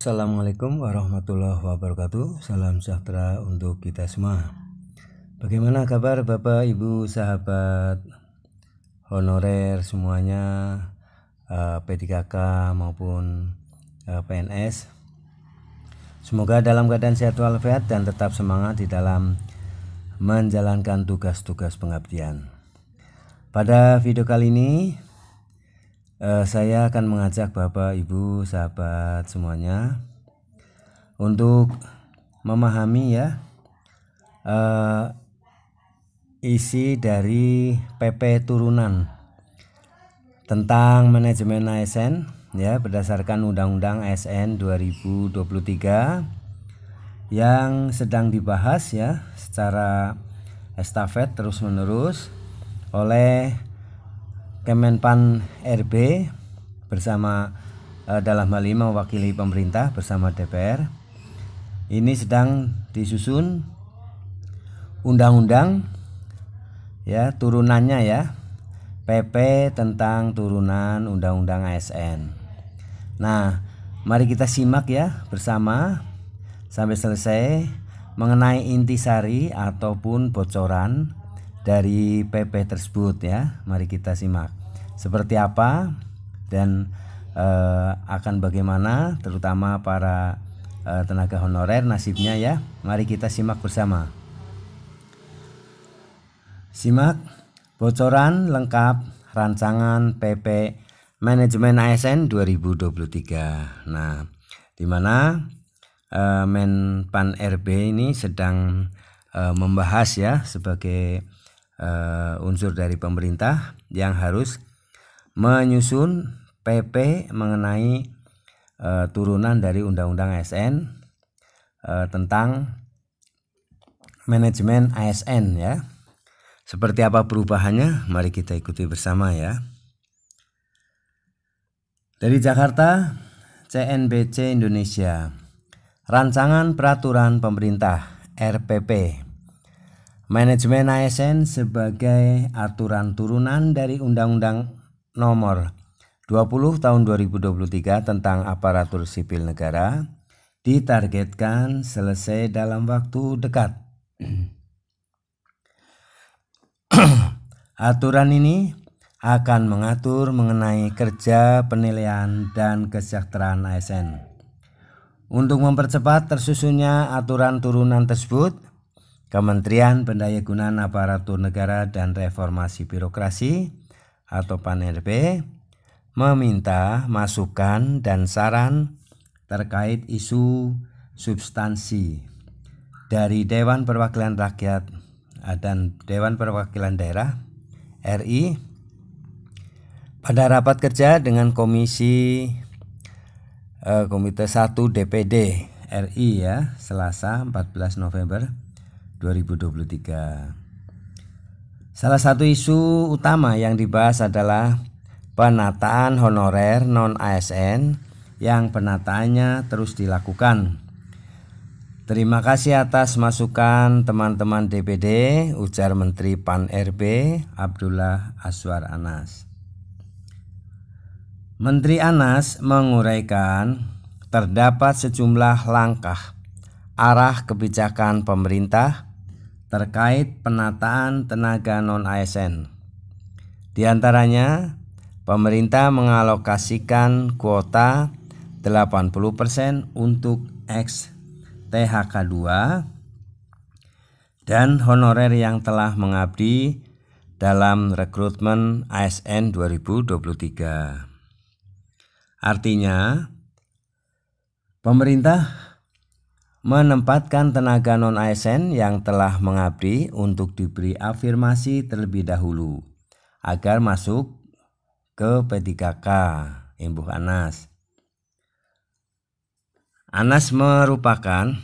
Assalamualaikum warahmatullahi wabarakatuh. Salam sejahtera untuk kita semua. Bagaimana kabar Bapak, Ibu, sahabat honorer semuanya eh, P3K maupun eh, PNS? Semoga dalam keadaan sehat walafiat dan tetap semangat di dalam menjalankan tugas-tugas pengabdian. Pada video kali ini Eh, saya akan mengajak Bapak, Ibu, sahabat semuanya untuk memahami ya eh, isi dari PP turunan tentang manajemen ASN ya berdasarkan Undang-Undang ASN 2023 yang sedang dibahas ya secara estafet terus-menerus oleh Kemenpan RB bersama eh, dalam hal ini mewakili pemerintah bersama DPR ini sedang disusun undang-undang ya turunannya ya PP tentang turunan undang-undang ASN. Nah, mari kita simak ya bersama sampai selesai mengenai intisari ataupun bocoran dari PP tersebut ya. Mari kita simak seperti apa dan eh, akan bagaimana terutama para eh, tenaga honorer nasibnya ya. Mari kita simak bersama. Simak bocoran lengkap rancangan PP Manajemen ASN 2023. Nah, dimana mana eh, Menpan RB ini sedang membahas ya sebagai uh, unsur dari pemerintah yang harus menyusun PP mengenai e, turunan dari Undang-Undang ASN e, eh, tentang manajemen ASN ya. Seperti apa perubahannya? Mari kita ikuti bersama ya. Dari Jakarta, CNBC Indonesia. Rancangan Peraturan Pemerintah RPP. Manajemen ASN sebagai aturan turunan dari Undang-Undang nomor 20 tahun 2023 tentang aparatur sipil negara ditargetkan selesai dalam waktu dekat. Aturan ini akan mengatur mengenai kerja, penilaian, dan kesejahteraan ASN. Untuk mempercepat tersusunnya aturan turunan tersebut, Kementerian Pendayagunaan Aparatur Negara dan Reformasi Birokrasi atau panel B meminta masukan dan saran terkait isu substansi dari Dewan Perwakilan Rakyat ah, dan Dewan Perwakilan Daerah RI pada rapat kerja dengan Komisi eh, Komite 1 DPD RI ya Selasa 14 November 2023. Salah satu isu utama yang dibahas adalah penataan honorer non ASN yang penataannya terus dilakukan. Terima kasih atas masukan teman-teman DPD, ujar Menteri Pan RB Abdullah Aswar Anas. Menteri Anas menguraikan terdapat sejumlah langkah arah kebijakan pemerintah terkait penataan tenaga non-ASN. Di antaranya, pemerintah mengalokasikan kuota 80% untuk ex THK2 dan honorer yang telah mengabdi dalam rekrutmen ASN 2023. Artinya, pemerintah menempatkan tenaga non-ASN yang telah mengabdi untuk diberi afirmasi terlebih dahulu agar masuk ke P3K Imbuh Anas. Anas merupakan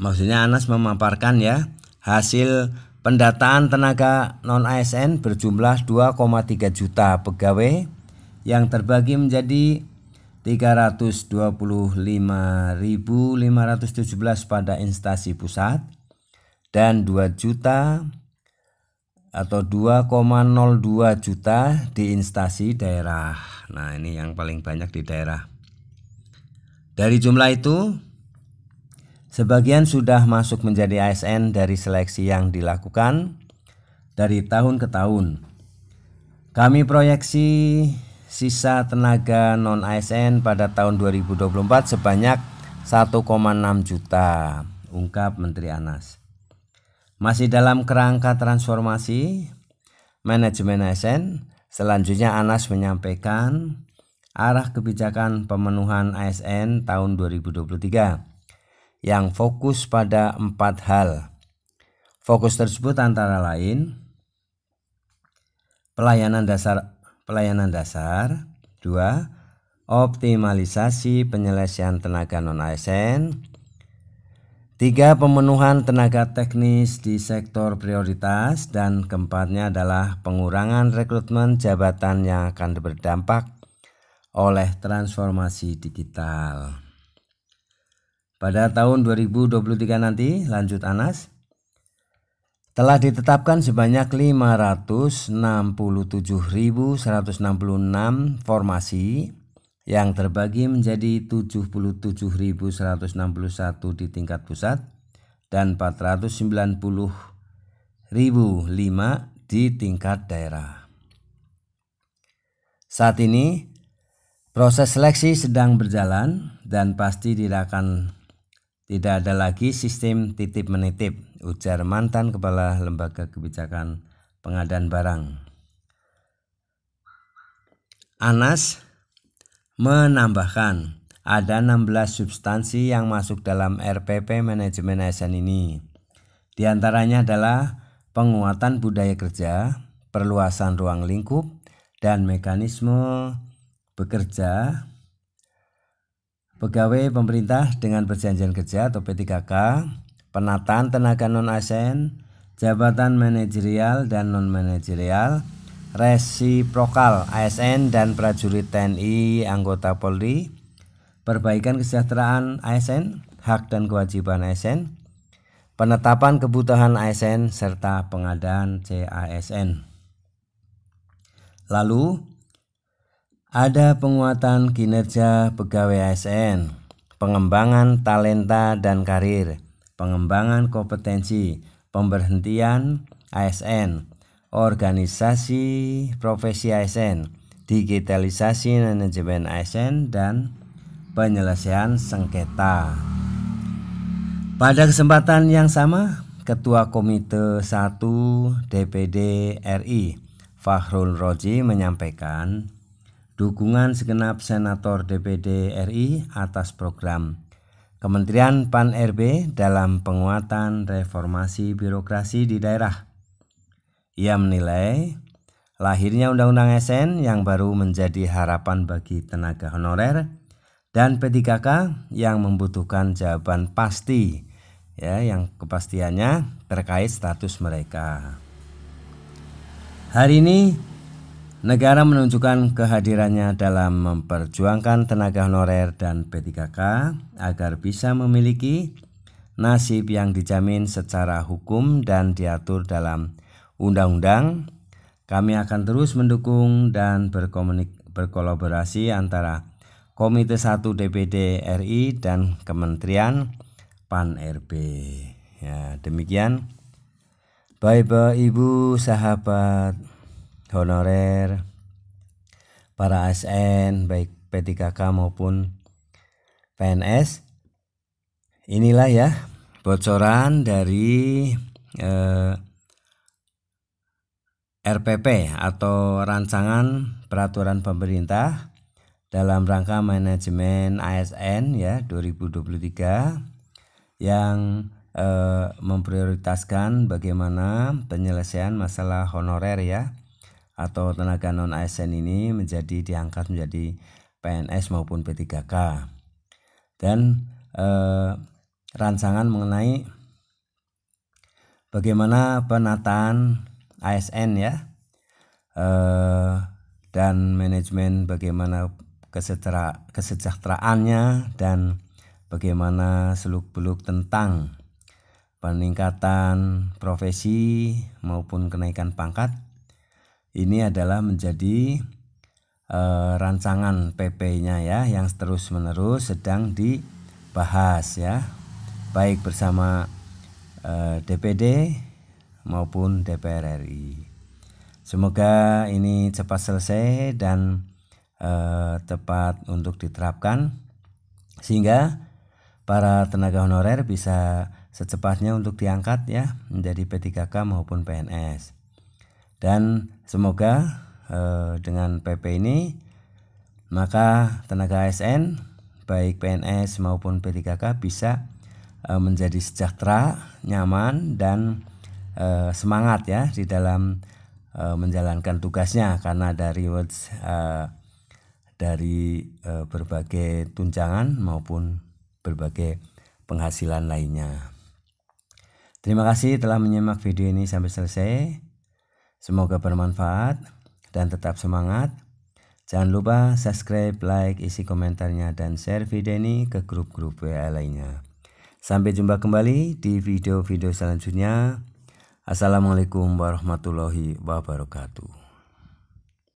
maksudnya Anas memaparkan ya hasil pendataan tenaga non ASN berjumlah 2,3 juta pegawai yang terbagi menjadi 325.517 pada instansi pusat dan 2 juta atau 2,02 juta di instansi daerah. Nah, ini yang paling banyak di daerah. Dari jumlah itu sebagian sudah masuk menjadi ASN dari seleksi yang dilakukan dari tahun ke tahun. Kami proyeksi sisa tenaga non ASN pada tahun 2024 sebanyak 1,6 juta, ungkap Menteri Anas. Masih dalam kerangka transformasi manajemen ASN, selanjutnya Anas menyampaikan arah kebijakan pemenuhan ASN tahun 2023 yang fokus pada empat hal. Fokus tersebut antara lain pelayanan dasar pelayanan dasar. 2. Optimalisasi penyelesaian tenaga non ASN. 3. Pemenuhan tenaga teknis di sektor prioritas dan keempatnya adalah pengurangan rekrutmen jabatan yang akan berdampak oleh transformasi digital. Pada tahun 2023 nanti lanjut Anas telah ditetapkan sebanyak 567.166 formasi yang terbagi menjadi 77.161 di tingkat pusat dan 490.005 di tingkat daerah. Saat ini proses seleksi sedang berjalan dan pasti tidak akan tidak ada lagi sistem titip menitip ujar mantan kepala lembaga kebijakan pengadaan barang. Anas menambahkan ada 16 substansi yang masuk dalam RPP manajemen ASN ini. Di antaranya adalah penguatan budaya kerja, perluasan ruang lingkup dan mekanisme bekerja pegawai pemerintah dengan perjanjian kerja atau P3K, penataan tenaga non-ASN, jabatan manajerial dan non-manajerial, resiprokal ASN dan prajurit TNI anggota Polri, perbaikan kesejahteraan ASN, hak dan kewajiban ASN, penetapan kebutuhan ASN serta pengadaan CASN. Lalu ada penguatan kinerja pegawai ASN, pengembangan talenta dan karir, pengembangan kompetensi, pemberhentian ASN, organisasi profesi ASN, digitalisasi manajemen ASN dan penyelesaian sengketa. Pada kesempatan yang sama, Ketua Komite 1 DPD RI Fahrul Roji menyampaikan dukungan segenap senator DPD RI atas program Kementerian PAN-RB dalam penguatan reformasi birokrasi di daerah. Ia menilai lahirnya Undang-Undang SN yang baru menjadi harapan bagi tenaga honorer dan P3K yang membutuhkan jawaban pasti ya yang kepastiannya terkait status mereka. Hari ini Negara menunjukkan kehadirannya dalam memperjuangkan tenaga honorer dan P3K agar bisa memiliki nasib yang dijamin secara hukum dan diatur dalam undang-undang. Kami akan terus mendukung dan berkolaborasi antara Komite 1 DPD RI dan Kementerian PAN RB. Ya, demikian. bye bye, Ibu sahabat honorer, para ASN baik P3K maupun PNS. Inilah ya bocoran dari eh, RPP atau rancangan peraturan pemerintah dalam rangka manajemen ASN ya 2023 yang eh, memprioritaskan bagaimana penyelesaian masalah honorer ya atau tenaga non ASN ini menjadi diangkat menjadi PNS maupun P3K dan eh, rancangan mengenai bagaimana penataan ASN ya eh, dan manajemen bagaimana kesetera, kesejahteraannya dan bagaimana seluk-beluk tentang peningkatan profesi maupun kenaikan pangkat ini adalah menjadi e, rancangan PP-nya ya yang terus menerus sedang dibahas ya baik bersama e, eh, DPD maupun DPR RI. Semoga ini cepat selesai dan e, tepat untuk diterapkan sehingga para tenaga honorer bisa secepatnya untuk diangkat ya menjadi P3K maupun PNS dan semoga eh, dengan PP ini maka tenaga ASN baik PNS maupun P3K bisa eh, menjadi sejahtera, nyaman dan eh, semangat ya di dalam eh, menjalankan tugasnya karena ada rewards eh, dari eh, berbagai tunjangan maupun berbagai penghasilan lainnya. Terima kasih telah menyimak video ini sampai selesai. Semoga bermanfaat dan tetap semangat. Jangan lupa subscribe, like, isi komentarnya, dan share video ini ke grup-grup WA lainnya. Sampai jumpa kembali di video-video selanjutnya. Assalamualaikum warahmatullahi wabarakatuh.